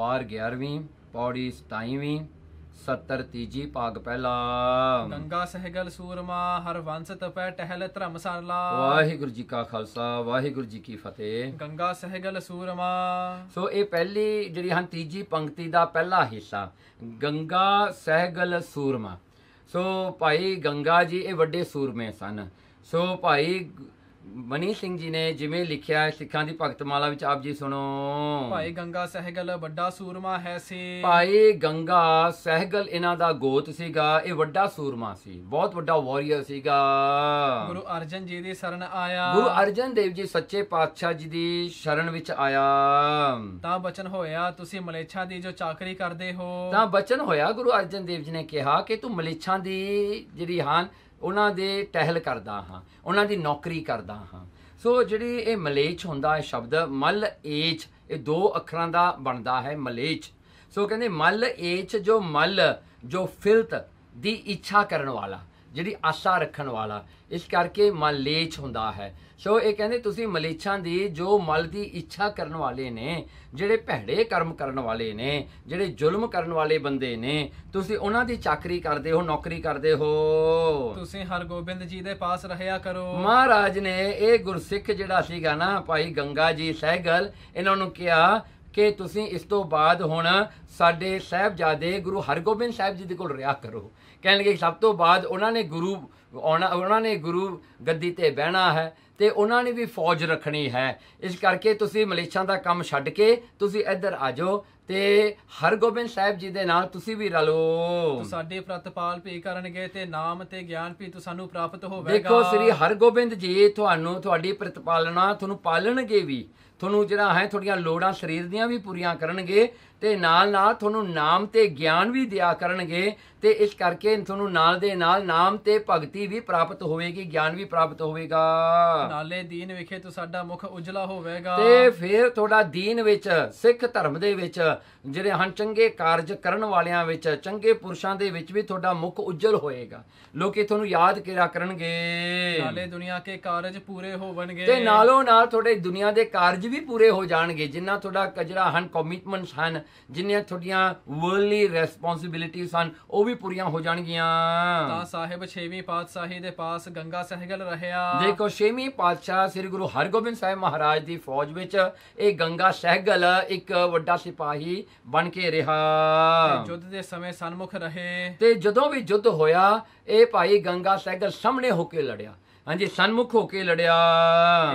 ਵਾਰ 11ਵੀਂ ਪੌੜੀ 27ਵੀਂ 70 ਤੀਜੀ ਭਾਗ ਪਹਿਲਾ ਗੰਗਾ ਸਹਿਗਲ ਸੂਰਮਾ ਹਰ ਵੰਸ ਤਪੈ ਟਹਿਲ ਧਰਮਸਾਲਾ ਵਾਹਿਗੁਰੂ ਜੀ ਕਾ ਖਾਲਸਾ ਵਾਹਿਗੁਰੂ ਜੀ ਕੀ ਫਤਿਹ ਗੰਗਾ ਸਹਿਗਲ ਸੂਰਮਾ ਸੋ ਇਹ ਪਹਿਲੀ ਜਿਹੜੀ ਹਨ ਤੀਜੀ ਪੰਕਤੀ ਦਾ ਪਹਿਲਾ ਹਿੱਸਾ ਗੰਗਾ ਸਹਿਗਲ ਸੂਰਮਾ ਸੋ ਭਾਈ ਗੰਗਾ ਜੀ ਇਹ ਵੱਡੇ ਸੂਰਮੇ ਸਨ ਸੋ ਭਾਈ ਮਨੀ ਸਿੰਘ ਜੀ ਨੇ ਜਿਵੇਂ ਲਿਖਿਆ ਹੈ ਸਿੱਖਾਂ ਦੀ ਭਗਤ ਮਾਲਾ ਵਿੱਚ ਆਪ ਜੀ ਸੁਣੋ ਭਾਈ ਗੰਗਾ ਸਹਿਗਲ ਵੱਡਾ ਸੂਰਮਾ ਹੈ ਸੀ ਭਾਈ ਗੰਗਾ ਸਹਿਗਲ ਇਹਨਾਂ ਦਾ ਗੋਤ ਸੀਗਾ ਇਹ ਵੱਡਾ ਸੂਰਮਾ ਸੀ ਬਹੁਤ ਵੱਡਾ ਵਾਰੀਅਰ ਸੀਗਾ ਗੁਰੂ ਅਰਜਨ ਜੀ ਦੀ ਸ਼ਰਨ ਆਇਆ ਗੁਰੂ ਅਰਜਨ ਦੇਵ ਜੀ ਸੱਚੇ ਪਾਤਸ਼ਾਹ ਜੀ ਦੀ ਸ਼ਰਨ ਵਿੱਚ ਆਇਆ ਤਾਂ ਬਚਨ ਹੋਇਆ ਤੁਸੀਂ ਮਲੇਛਾ ਦੀ ਜੋ ਚਾਕਰੀ ਕਰਦੇ ਹੋ ਤਾਂ ਬਚਨ ਹੋਇਆ ਗੁਰੂ ਅਰਜਨ ਦੇਵ ਜੀ ਨੇ ਕਿਹਾ ਕਿ ਤੂੰ ਮਲੇਛਾ ਦੀ ਜਿਹੜੀ ਹਾਂ ਉਹਨਾਂ ਦੇ ਟਹਿਲ ਕਰਦਾ ਹਾਂ ਉਹਨਾਂ ਦੀ ਨੌਕਰੀ ਕਰਦਾ ਹਾਂ ਸੋ ਜਿਹੜੀ ਇਹ ਮਲੇਚ ਹੁੰਦਾ ਹੈ ਸ਼ਬਦ ਮਲ ਏਚ ਇਹ ਦੋ ਅੱਖਰਾਂ ਦਾ ਬਣਦਾ ਹੈ ਮਲੇਚ ਸੋ ਕਹਿੰਦੇ ਮਲ ਏਚ ਜੋ ਮਲ ਜੋ ਫਿਲਤ ਦੀ ਇੱਛਾ ਕਰਨ ਵਾਲਾ ਜਿਹੜੀ ਆਸ਼ਾ ਰੱਖਣ ਵਾਲਾ ਇਸ ਕਰਕੇ ਮਲੇਛ ਹੁੰਦਾ ਹੈ ਸੋ ਇਹ ਕਹਿੰਦੇ ਤੁਸੀਂ ਮਲੇਛਾਂ ਦੀ ਜੋ ਮਲ ਦੀ ਇੱਛਾ ਕਰਨ ਵਾਲੇ ਨੇ ਜਿਹੜੇ ਭੈੜੇ ਕਰਮ ਕਰਨ ਵਾਲੇ ਨੇ ਜਿਹੜੇ ਜ਼ੁਲਮ ਕਰਨ ਵਾਲੇ ਬੰਦੇ ਨੇ ਤੁਸੀਂ ਉਹਨਾਂ ਦੀ ਚਾਕਰੀ ਕਰਦੇ ਹੋ ਨੌਕਰੀ ਕਰਦੇ ਹੋ ਤੁਸੀਂ ਹਰਗੋਬਿੰਦ ਜੀ ਦੇ ਪਾਸ ਰਹਿਆ ਕਰੋ ਮਹਾਰਾਜ ਨੇ ਇਹ ਗੁਰਸਿੱਖ ਜਿਹੜਾ ਸੀਗਾ ਨਾ ਭਾਈ ਗੰਗਾ ਜੀ ਸਹਿਗਲ ਇਹਨਾਂ ਨੂੰ ਕਿਹਾ ਕਿ ਤੁਸੀਂ ਇਸ ਤੋਂ ਬਾਅਦ ਹੁਣ ਸਾਡੇ ਸਹਿਬਜ਼ਾਦੇ ਗੁਰੂ ਹਰਗੋਬਿੰਦ ਸਾਹਿਬ ਜੀ ਦੇ ਕੋਲ ਰਿਹਾ ਕਰੋ ਕਹਿਣਗੇ ਸਭ ਤੋਂ ਬਾਅਦ ਉਹਨਾਂ ਨੇ ਗੁਰੂ ਉਹਨਾਂ ਨੇ ਗੁਰੂ ਗੱਦੀ ਤੇ ਬਹਿਣਾ ਹੈ ਤੇ ਉਹਨਾਂ ਨੇ ਵੀ ਫੌਜ ਰੱਖਣੀ ਹੈ ਇਸ ਕਰਕੇ ਤੁਸੀਂ ਮਲੇਸ਼ਾਂ ਦਾ ਕੰਮ ਛੱਡ ਕੇ ਤੁਸੀਂ ਇੱਧਰ ਆ ਜਾਓ ਤੇ ਹਰਗੋਬਿੰਦ ਸਾਹਿਬ ਜੀ ਦੇ ਨਾਲ ਤੁਸੀਂ ਵੀ ਰਲੋ ਸਾਡੇ ਪ੍ਰਤਪਾਲ ਪੇ ਕਰਨਗੇ ਤੇ ਨਾਮ ਤੇ ਗਿਆਨ ਵੀ ਤੁਹਾਨੂੰ ਪ੍ਰਾਪਤ ਹੋਵੇਗਾ ਦੇਖੋ ਸ੍ਰੀ ਹਰਗੋਬਿੰਦ ਜੀ ਤੁਹਾਨੂੰ ਤੁਹਾਡੀ ਪ੍ਰਤਪਾਲਣਾ ਤੁਹਾਨੂੰ ਪਾਲਣਗੇ ਵੀ ਤੁਹਾਨੂੰ ਜਿਹੜਾ ਹੈ ਤੁਹਾਡੀਆਂ ਲੋੜਾਂ ਸਰੀਰ ਦੀਆਂ ਵੀ ਪੂਰੀਆਂ ਕਰਨਗੇ ਤੇ ਨਾਲ ਨਾਲ ਤੁਹਾਨੂੰ ਨਾਮ ਤੇ ਗਿਆਨ ਵੀ ਦਿਆ ਕਰਨਗੇ ਤੇ ਇਸ ਕਰਕੇ ਤੁਹਾਨੂੰ ਨਾਲ ਦੇ ਨਾਲ ਨਾਮ ਤੇ ਭਗਤੀ ਸ਼ਕਤੀ ਵੀ ਪ੍ਰਾਪਤ ਹੋਵੇਗੀ ਗਿਆਨ ਵੀ ਪ੍ਰਾਪਤ ਹੋਵੇਗਾ ਨਾਲੇ ਦੀਨ ਵਿਖੇ ਤੋਂ ਸਾਡਾ ਮੁਖ ਉਜਲਾ ਹੋਵੇਗਾ ਤੇ ਫਿਰ ਤੁਹਾਡਾ ਦੀਨ ਵਿੱਚ ਸਿੱਖ ਧਰਮ ਦੇ ਵਿੱਚ ਜਿਹੜੇ ਹਨ ਚੰਗੇ ਕਾਰਜ ਕਰਨ ਵਾਲਿਆਂ ਵਿੱਚ ਚੰਗੇ ਪੁਰਸ਼ਾਂ ਦੇ ਵਿੱਚ ਵੀ ਤੁਹਾਡਾ ਮੁਖ ਉਜਲ ਹੋਏਗਾ ਲੋਕੀ ਤੁਹਾਨੂੰ ਯਾਦ ਕਿਰਿਆ ਕਰਨਗੇ ਨਾਲੇ ਦੁਨੀਆ ਕੇ ਕਾਰਜ ਪੂਰੇ ਹੋਵਣਗੇ ਤੇ ਨਾਲੋਂ ਨਾਲ ਤੁਹਾਡੇ ਦੁਨੀਆ ਦੇ ਕਾਰਜ ਵੀ ਪੂਰੇ ਹੋ ਜਾਣਗੇ ਜਿੰਨਾ ਤੁਹਾਡਾ ਕਜਰਾ ਹਨ ਕਮਿਟਮੈਂਟਸ ਹਨ ਜਿੰਨੀਆਂ ਤੁਹਾਡੀਆਂ ਵਰਲੀ ਰਿਸਪੌਂਸਿਬਿਲਿਟੀਆਂ ਹਨ ਉਹ ਵੀ ਪੂਰੀਆਂ ਹੋ ਜਾਣਗੀਆਂ ਤਾਂ ਸਾਹਿਬ 6ਵੀਂ ਪਾਤ ਪਾਤਸ਼ਾਹੀ ਦੇ ਪਾਸ ਗੰਗਾ ਸਹਿਗਲ ਰਹਿਆ ਦੇਖੋ ਛੇਵੀਂ ਪਾਤਸ਼ਾਹ ਸ੍ਰੀ ਗੁਰੂ ਹਰਗੋਬਿੰਦ ਸਾਹਿਬ ਮਹਾਰਾਜ ਦੀ ਫੌਜ ਵਿੱਚ ਇਹ ਗੰਗਾ ਸਹਿਗਲ ਇੱਕ ਵੱਡਾ ਸਿਪਾਹੀ ਬਣ ਕੇ ਰਿਹਾ ਜੁੱਧ ਦੇ ਸਮੇਂ ਸਨਮੁਖ ਰਹੇ ਤੇ ਜਦੋਂ ਵੀ ਜੁੱਧ ਹੋਇਆ ਇਹ ਭਾਈ ਗੰਗਾ ਸਹਿਗਲ ਸਾਹਮਣੇ ਹੋ ਕੇ ਲੜਿਆ ਹਾਂਜੀ ਸਨਮੁਖ ਹੋ ਕੇ ਲੜਿਆ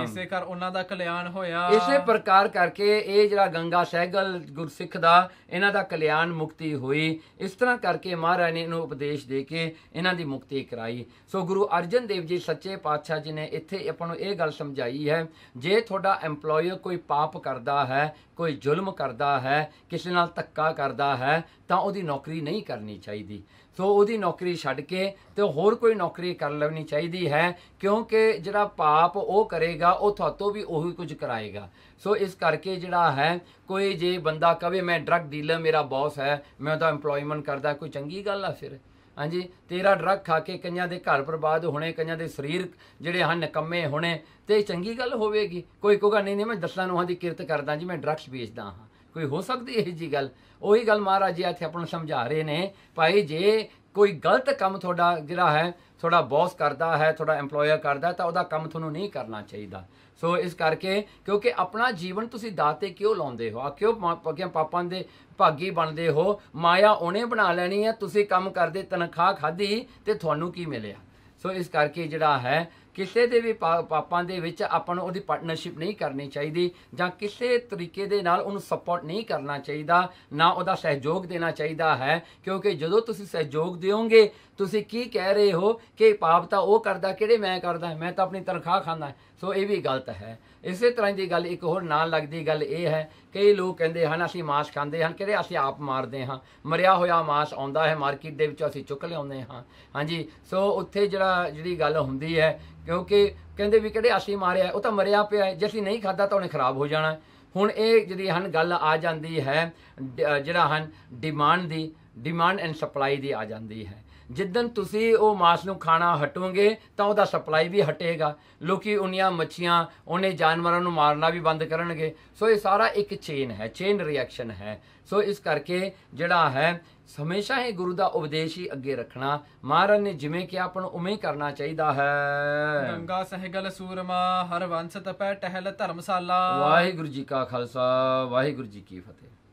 ਇਸੇ ਕਰ ਉਹਨਾਂ ਦਾ ਕਲਿਆਣ ਹੋਇਆ ਇਸੇ ਪ੍ਰਕਾਰ ਕਰਕੇ ਇਹ ਜਿਹੜਾ ਗੰਗਾ ਸਹਿਗਲ ਗੁਰਸਿੱਖ ਦਾ ਇਹਨਾਂ ਦਾ ਕਲਿਆਣ ਮੁਕਤੀ ਹੋਈ ਇਸ ਤਰ੍ਹਾਂ ਕਰਕੇ ਮਹਾਰਾਜ ਨੇ ਇਹਨੂੰ ਉਪਦੇਸ਼ ਦੇ ਕੇ ਇਹਨਾਂ ਦੀ ਮੁਕਤੀ ਕਰਾਈ ਸੋ ਗੁਰੂ ਅਰਜਨ ਦੇਵ ਜੀ ਸੱਚੇ ਪਾਤਸ਼ਾਹ ਜੀ ਨੇ ਇੱਥੇ ਆਪਾਂ ਨੂੰ ਇਹ ਗੱਲ ਸਮਝਾਈ ਹੈ ਜੇ ਤੁਹਾਡਾ ਐਮਪਲੋਇਰ ਕੋਈ ਪਾਪ ਕਰਦਾ ਹੈ ਕੋਈ ਜ਼ੁਲਮ ਕਰਦਾ ਹੈ ਕਿਸੇ ਨਾਲ ਧੱਕਾ ਕਰਦਾ ਹੈ ਤਾਂ ਉਹਦੀ ਨੌਕਰੀ ਨਹੀਂ ਕਰਨੀ ਚਾਹੀਦੀ ਸੋ ਉਹਦੀ ਨੌਕਰੀ ਛੱਡ ਕੇ ਤੇ ਹੋਰ ਕੋਈ ਨੌਕਰੀ ਕਰ ਲੈਣੀ ਚਾਹੀਦੀ ਹੈ ਕਿਉਂਕਿ ਜਿਹੜਾ ਪਾਪ ਉਹ ਕਰੇਗਾ ਉਹ ਤੁਹਾਤੋਂ ਵੀ ਉਹੀ ਕੁਝ ਕਰਾਏਗਾ ਸੋ ਇਸ ਕਰਕੇ ਜਿਹੜਾ ਹੈ ਕੋਈ ਜੇ ਬੰਦਾ ਕਵੇ ਮੈਂ ਡਰੱਗ ਡੀਲਰ ਮੇਰਾ ਬੌਸ ਹੈ ਮੈਂ ਉਹਦਾ এমਪਲੋਇਮੈਂਟ ਕਰਦਾ ਕੋਈ ਚੰਗੀ ਗੱਲ ਆ ਫਿਰ ਹਾਂਜੀ ਤੇਰਾ ਡਰੱਗ ਖਾ ਕੇ ਕਈਆਂ ਦੇ ਘਰ ਬਰਬਾਦ ਹੋਣੇ ਕਈਆਂ ਦੇ ਸਰੀਰ ਜਿਹੜੇ ਹਨ ਨਕਮੇ ਹੋਣੇ ਤੇ ਚੰਗੀ ਗੱਲ ਹੋਵੇਗੀ ਕੋਈ ਕੋਗਾ ਨਹੀਂ ਨਹੀਂ ਮੈਂ ਦਸਾਂ ਹਾਂ ਦੀ ਕਿਰਤ ਕਰਦਾ ਜੀ ਮੈਂ ਡਰੱਗਸ ਵੇਚਦਾ ਹਾਂ ਕੋਈ ਹੋ ਸਕਦੀ ਇਹ ਜੀ ਗੱਲ ਉਹੀ ਗੱਲ ਮਹਾਰਾਜ ਜੀ ਇੱਥੇ ਆਪਣਾ ਸਮਝਾ ਰਹੇ ਨੇ ਭਾਈ ਜੇ ਕੋਈ ਗਲਤ ਕੰਮ ਤੁਹਾਡਾ ਜਿਹੜਾ ਹੈ ਤੁਹਾਡਾ ਬੌਸ ਕਰਦਾ ਹੈ ਤੁਹਾਡਾ ਏਮਪਲੋਇਰ ਕਰਦਾ ਤਾਂ ਉਹਦਾ ਕੰਮ ਤੁਹਾਨੂੰ ਨਹੀਂ ਕਰਨਾ ਚਾਹੀਦਾ ਸੋ ਇਸ ਕਰਕੇ ਕਿਉਂਕਿ ਆਪਣਾ ਜੀਵਨ ਤੁਸੀਂ ਦਾਤੇ ਕਿਉਂ ਲਾਉਂਦੇ ਹੋ ਆ ਕਿਉਂ ਪੱਗਿਆਂ ਪਾਪਾਂ ਦੇ ਭਾਗੀ ਬਣਦੇ ਹੋ ਮਾਇਆ ਉਹਨੇ ਬਣਾ ਲੈਣੀ ਹੈ ਤੁਸੀਂ ਕੰਮ ਕਰਦੇ ਤਨਖਾਹ ਖਾਧੀ ਤੇ ਤੁਹਾਨੂੰ ਕੀ ਮਿਲਿਆ ਸੋ ਇਸ ਕਰਕੇ ਜਿਹੜਾ ਹੈ ਕਿਸੇ ਦੇ ਵੀ ਪਾਪਾਂ ਦੇ ਵਿੱਚ ਆਪਾਂ ਨੂੰ ਉਹਦੀ ਪਾਰਟਨਰਸ਼ਿਪ ਨਹੀਂ ਕਰਨੀ ਚਾਹੀਦੀ ਜਾਂ ਕਿਸੇ ਤਰੀਕੇ ਦੇ ਨਾਲ ਉਹਨੂੰ ਸਪੋਰਟ ਨਹੀਂ ਕਰਨਾ ਚਾਹੀਦਾ ਨਾ ਉਹਦਾ ਸਹਿਯੋਗ ਦੇਣਾ ਚਾਹੀਦਾ ਹੈ ਕਿਉਂਕਿ ਜਦੋਂ ਤੁਸੀਂ ਸਹਿਯੋਗ ਦਿਓਗੇ ਤੁਸੀਂ ਕੀ ਕਹਿ ਰਹੇ ਹੋ ਕਿ ਪਾਪ ਤਾਂ ਉਹ ਕਰਦਾ ਕਿਹੜੇ ਮੈਂ ਕਰਦਾ ਮੈਂ ਤਾਂ ਆਪਣੀ ਤਨਖਾਹ ਖਾਂਦਾ ਸੋ ਇਹ ਵੀ ਗਲਤ ਹੈ ਇਸੇ ਤਰ੍ਹਾਂ ਦੀ ਗੱਲ ਇੱਕ ਹੋਰ ਨਾਲ ਲੱਗਦੀ ਗੱਲ ਇਹ ਹੈ ਕਈ ਲੋਕ ਕਹਿੰਦੇ ਹਨ ਅਸੀਂ ਮਾਸ ਖਾਂਦੇ ਹਨ ਕਿਹੜੇ ਅਸੀਂ ਆਪ ਮਾਰਦੇ ਹਾਂ ਮਰਿਆ ਹੋਇਆ ਮਾਸ ਆਉਂਦਾ ਹੈ ਮਾਰਕੀਟ ਦੇ ਵਿੱਚੋਂ ਅਸੀਂ ਚੁੱਕ ਲਿਆਉਂਦੇ ਹਾਂ ਹਾਂਜੀ ਸੋ ਉੱਥੇ ਜਿਹੜਾ ਜਿਹੜੀ ਗੱਲ ਹੁੰਦੀ ਹੈ ਕਿਉਂਕਿ ਕਹਿੰਦੇ ਵੀ ਕਿਹੜੇ ਅਸੀਂ ਮਾਰਿਆ ਉਹ ਤਾਂ ਮਰਿਆ ਪਿਆ ਜੇ ਅਸੀਂ ਨਹੀਂ ਖਾਦਾ ਤਾਂ ਉਹਨੇ ਖਰਾਬ ਹੋ ਜਾਣਾ ਹੁਣ ਇਹ ਜਿਹੜੀ ਹਨ ਗੱਲ ਆ ਜਾਂਦੀ ਹੈ ਜਿਹੜਾ ਹਨ ਡਿਮਾਂਡ ਦੀ ਡਿਮਾਂਡ ਐਂਡ ਸਪਲਾਈ ਦੀ ਆ ਜਾਂਦੀ ਹੈ ਜਿੱਦਨ ਤੁਸੀਂ ਉਹ ਮਾਸ ਨੂੰ ਖਾਣਾ ਹਟੋਗੇ ਤਾਂ ਉਹਦਾ ਸਪਲਾਈ ਵੀ ਹਟੇਗਾ ਲੋਕੀ ਉਹਨੀਆਂ ਮੱਛੀਆਂ ਉਹਨੇ ਜਾਨਵਰਾਂ ਨੂੰ ਮਾਰਨਾ ਵੀ ਬੰਦ ਕਰਨਗੇ ਸੋ ਇਹ ਸਾਰਾ ਇੱਕ ਚੇਨ ਹੈ ਚੇਨ ਰਿਐਕਸ਼ਨ ਹੈ ਸੋ ਇਸ ਕਰਕੇ ਜਿਹੜਾ ਹੈ ਹਮੇਸ਼ਾ ਹੀ ਗੁਰੂ ਦਾ ਉਪਦੇਸ਼ ਹੀ ਅੱਗੇ ਰੱਖਣਾ ਮਹਾਰਾਜ ਨੇ ਜਿਵੇਂ ਕਿ ਆਪਾਂ ਉਵੇਂ ਹੀ ਕਰਨਾ ਚਾਹੀਦਾ ਹੈ ਗੰਗਾ ਸਹਿਗਲ ਸੂਰਮਾ ਹਰ ਵੰਸ ਤਪੈ ਟਹਿਲ ਧਰਮਸਾਲਾ ਵਾਹਿਗੁਰੂ ਜੀ ਕਾ ਖਾਲਸਾ ਵਾਹਿਗੁਰੂ ਜੀ ਕੀ ਫਤਿਹ